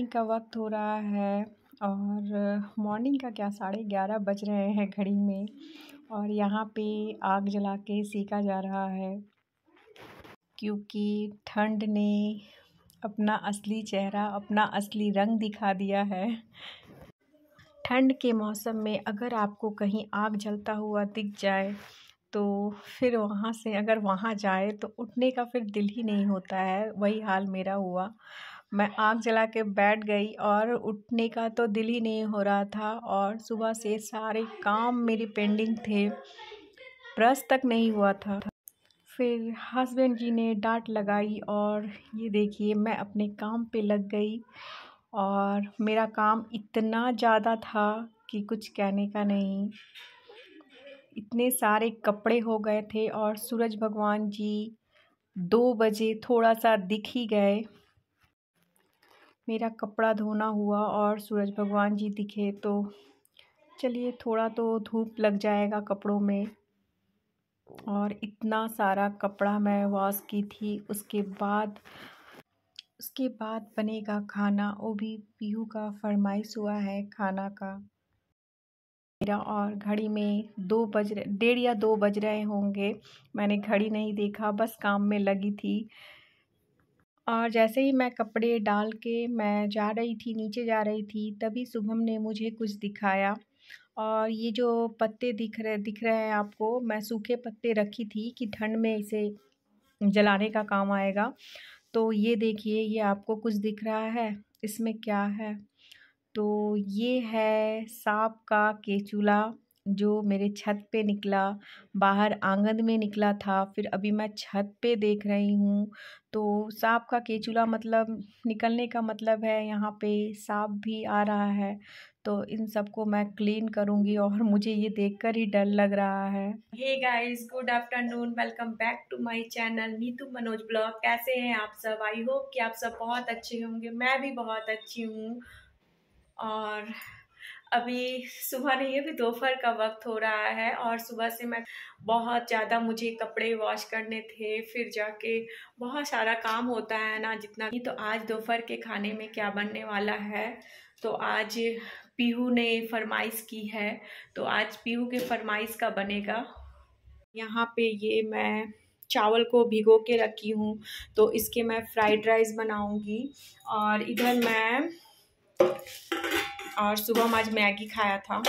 morning का वक्त हो रहा है और मॉर्निंग का क्या साढ़े ग्यारह बज रहे हैं घड़ी में और यहाँ पे आग जला के सीखा जा रहा है क्योंकि ठंड ने अपना असली चेहरा अपना असली रंग दिखा दिया है ठंड के मौसम में अगर आपको कहीं आग जलता हुआ दिख जाए तो फिर वहाँ से अगर वहाँ जाए तो उठने का फिर दिल ही नहीं होता है वही हाल मेरा हुआ मैं आग जला के बैठ गई और उठने का तो दिल ही नहीं हो रहा था और सुबह से सारे काम मेरे पेंडिंग थे ब्रश तक नहीं हुआ था फिर हस्बैंड जी ने डांट लगाई और ये देखिए मैं अपने काम पे लग गई और मेरा काम इतना ज़्यादा था कि कुछ कहने का नहीं इतने सारे कपड़े हो गए थे और सूरज भगवान जी दो बजे थोड़ा सा दिख ही गए मेरा कपड़ा धोना हुआ और सूरज भगवान जी दिखे तो चलिए थोड़ा तो धूप लग जाएगा कपड़ों में और इतना सारा कपड़ा मैं वॉश की थी उसके बाद उसके बाद बनेगा खाना वो भी पीहू का फरमाइश हुआ है खाना का मेरा और घड़ी में दो बज डेढ़ या दो बज रहे होंगे मैंने घड़ी नहीं देखा बस काम में लगी थी और जैसे ही मैं कपड़े डाल के मैं जा रही थी नीचे जा रही थी तभी शुभम ने मुझे कुछ दिखाया और ये जो पत्ते दिख रहे दिख रहे हैं आपको मैं सूखे पत्ते रखी थी कि ठंड में इसे जलाने का काम आएगा तो ये देखिए ये आपको कुछ दिख रहा है इसमें क्या है तो ये है सांप का केचुला जो मेरे छत पे निकला बाहर आंगन में निकला था फिर अभी मैं छत पे देख रही हूँ तो सांप का केचुला मतलब निकलने का मतलब है यहाँ पे सांप भी आ रहा है तो इन सबको मैं क्लीन करूँगी और मुझे ये देखकर ही डर लग रहा है hey guys good afternoon welcome back to my channel Neetu Manoj blog कैसे हैं आप सब आई होप कि आप सब बहुत अच्छे होंगे मैं भी बहुत अच्छी हूँ और अभी सुबह नहीं है अभी दोपहर का वक्त हो रहा है और सुबह से मैं बहुत ज़्यादा मुझे कपड़े वॉश करने थे फिर जाके बहुत सारा काम होता है ना जितना तो आज दोपहर के खाने में क्या बनने वाला है तो आज पीहू ने फरमाइश की है तो आज पीहू के फरमाइश का बनेगा यहाँ पे ये मैं चावल को भिगो के रखी हूँ तो इसके मैं फ्राइड राइस बनाऊँगी और इधर मैं और सुबह हम आज मैगी खाया था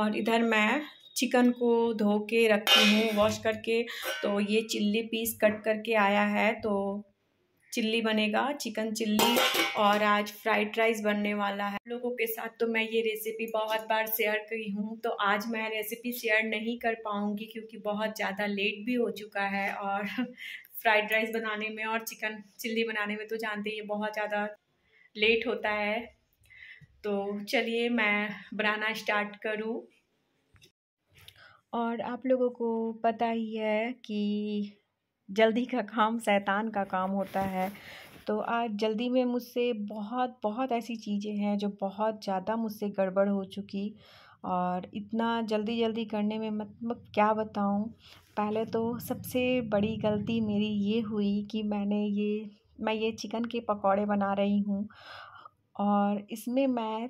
और इधर मैं चिकन को धो के रखती हूँ वॉश करके तो ये चिल्ली पीस कट करके आया है तो चिल्ली बनेगा चिकन चिल्ली और आज फ्राइड राइस बनने वाला है लोगों के साथ तो मैं ये रेसिपी बहुत बार शेयर की हूँ तो आज मैं रेसिपी शेयर नहीं कर पाऊँगी क्योंकि बहुत ज़्यादा लेट भी हो चुका है और फ्राइड राइस बनाने में और चिकन चिल्ली बनाने में तो जानते ही बहुत ज़्यादा लेट होता है तो चलिए मैं बनाना स्टार्ट करूँ और आप लोगों को पता ही है कि जल्दी का काम शैतान का काम होता है तो आज जल्दी में मुझसे बहुत बहुत ऐसी चीज़ें हैं जो बहुत ज़्यादा मुझसे गड़बड़ हो चुकी और इतना जल्दी जल्दी करने में मतलब क्या बताऊँ पहले तो सबसे बड़ी गलती मेरी ये हुई कि मैंने ये मैं ये चिकन के पकौड़े बना रही हूँ और इसमें मैं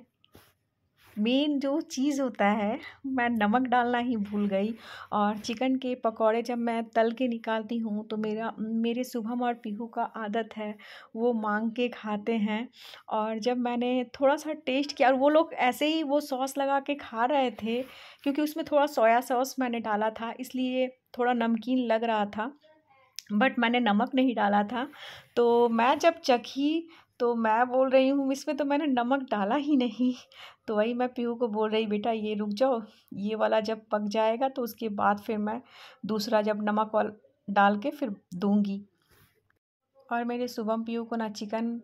मेन जो चीज़ होता है मैं नमक डालना ही भूल गई और चिकन के पकौड़े जब मैं तल के निकालती हूँ तो मेरा मेरे शुभम और पीहू का आदत है वो मांग के खाते हैं और जब मैंने थोड़ा सा टेस्ट किया और वो लोग ऐसे ही वो सॉस लगा के खा रहे थे क्योंकि उसमें थोड़ा सोया सॉस मैंने डाला था इसलिए थोड़ा नमकीन लग रहा था बट मैंने नमक नहीं डाला था तो मैं जब चखी तो मैं बोल रही हूँ इसमें तो मैंने नमक डाला ही नहीं तो वही मैं पीहू को बोल रही बेटा ये रुक जाओ ये वाला जब पक जाएगा तो उसके बाद फिर मैं दूसरा जब नमक वाल डाल के फिर दूंगी और मेरे शुभम पीहू को ना चिकन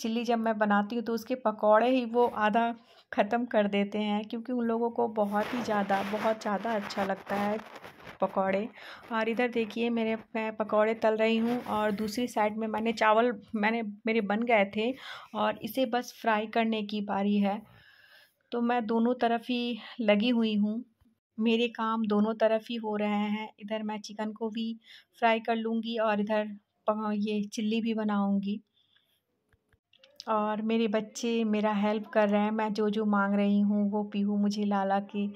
चिल्ली जब मैं बनाती हूँ तो उसके पकौड़े ही वो आधा ख़त्म कर देते हैं क्योंकि उन लोगों को बहुत ही ज़्यादा बहुत ज़्यादा अच्छा लगता है पकौड़े और इधर देखिए मेरे मैं पकौड़े तल रही हूँ और दूसरी साइड में मैंने चावल मैंने मेरे बन गए थे और इसे बस फ्राई करने की बारी है तो मैं दोनों तरफ ही लगी हुई हूँ मेरे काम दोनों तरफ ही हो रहे हैं इधर मैं चिकन को भी फ्राई कर लूँगी और इधर ये चिल्ली भी बनाऊँगी और मेरे बच्चे मेरा हेल्प कर रहे हैं मैं जो जो मांग रही हूँ वो पीहू मुझे लाला के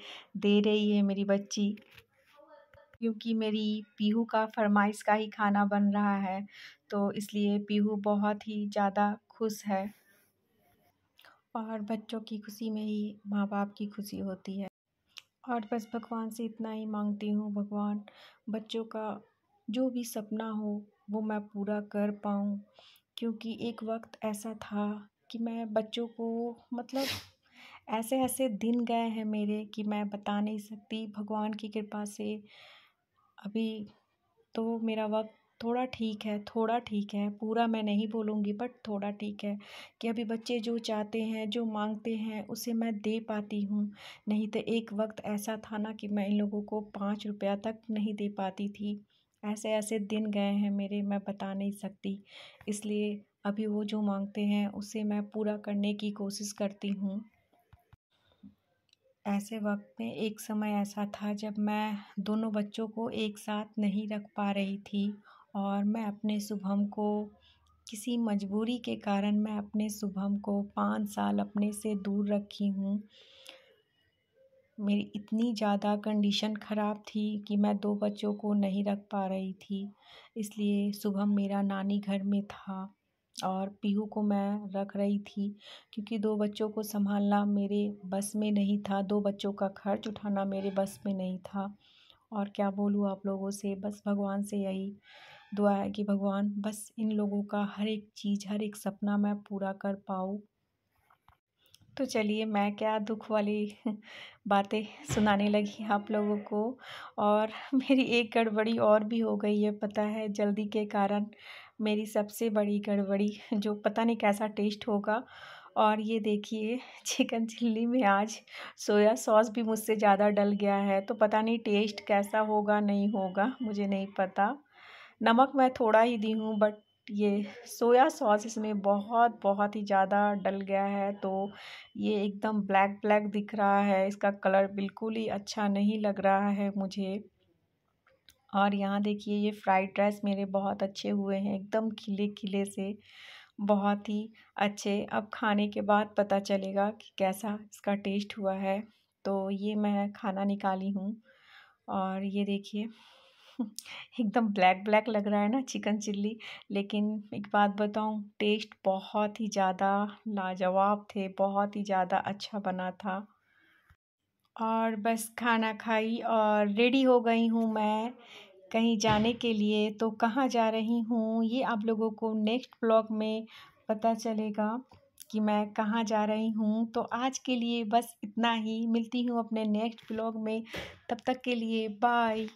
दे रही है मेरी बच्ची क्योंकि मेरी पीहू का फरमाइश का ही खाना बन रहा है तो इसलिए पीहू बहुत ही ज़्यादा खुश है और बच्चों की खुशी में ही माँ बाप की खुशी होती है और बस भगवान से इतना ही मांगती हूँ भगवान बच्चों का जो भी सपना हो वो मैं पूरा कर पाऊँ क्योंकि एक वक्त ऐसा था कि मैं बच्चों को मतलब ऐसे ऐसे दिन गए हैं मेरे कि मैं बता नहीं सकती भगवान की कृपा से अभी तो मेरा वक़्त थोड़ा ठीक है थोड़ा ठीक है पूरा मैं नहीं बोलूँगी बट थोड़ा ठीक है कि अभी बच्चे जो चाहते हैं जो माँगते हैं उसे मैं दे पाती हूँ नहीं तो एक वक़्त ऐसा था ना कि मैं इन लोगों को पाँच रुपया तक नहीं दे पाती थी ऐसे ऐसे दिन गए हैं मेरे मैं बता नहीं सकती इसलिए अभी वो जो मांगते हैं उसे मैं पूरा करने की कोशिश करती हूँ ऐसे वक्त में एक समय ऐसा था जब मैं दोनों बच्चों को एक साथ नहीं रख पा रही थी और मैं अपने शुभम को किसी मजबूरी के कारण मैं अपने शुभम को पाँच साल अपने से दूर रखी हूँ मेरी इतनी ज़्यादा कंडीशन ख़राब थी कि मैं दो बच्चों को नहीं रख पा रही थी इसलिए शुभम मेरा नानी घर में था और पीहू को मैं रख रही थी क्योंकि दो बच्चों को संभालना मेरे बस में नहीं था दो बच्चों का खर्च उठाना मेरे बस में नहीं था और क्या बोलूँ आप लोगों से बस भगवान से यही दुआ है कि भगवान बस इन लोगों का हर एक चीज़ हर एक सपना मैं पूरा कर पाऊँ तो चलिए मैं क्या दुख वाली बातें सुनाने लगी आप लोगों को और मेरी एक गड़बड़ी और भी हो गई है पता है जल्दी के कारण मेरी सबसे बड़ी गड़बड़ी जो पता नहीं कैसा टेस्ट होगा और ये देखिए चिकन चिल्ली में आज सोया सॉस भी मुझसे ज़्यादा डल गया है तो पता नहीं टेस्ट कैसा होगा नहीं होगा मुझे नहीं पता नमक मैं थोड़ा ही दी हूँ बट ये सोया सॉस इसमें बहुत बहुत ही ज़्यादा डल गया है तो ये एकदम ब्लैक ब्लैक दिख रहा है इसका कलर बिल्कुल ही अच्छा नहीं लग रहा है मुझे और यहाँ देखिए ये फ्राइड राइस मेरे बहुत अच्छे हुए हैं एकदम खिले खिले से बहुत ही अच्छे अब खाने के बाद पता चलेगा कि कैसा इसका टेस्ट हुआ है तो ये मैं खाना निकाली हूँ और ये देखिए एकदम ब्लैक ब्लैक लग रहा है ना चिकन चिल्ली लेकिन एक बात बताऊँ टेस्ट बहुत ही ज़्यादा लाजवाब थे बहुत ही ज़्यादा अच्छा बना था और बस खाना खाई और रेडी हो गई हूँ मैं कहीं जाने के लिए तो कहाँ जा रही हूँ ये आप लोगों को नेक्स्ट ब्लॉग में पता चलेगा कि मैं कहाँ जा रही हूँ तो आज के लिए बस इतना ही मिलती हूँ अपने नेक्स्ट ब्लॉग में तब तक के लिए बाय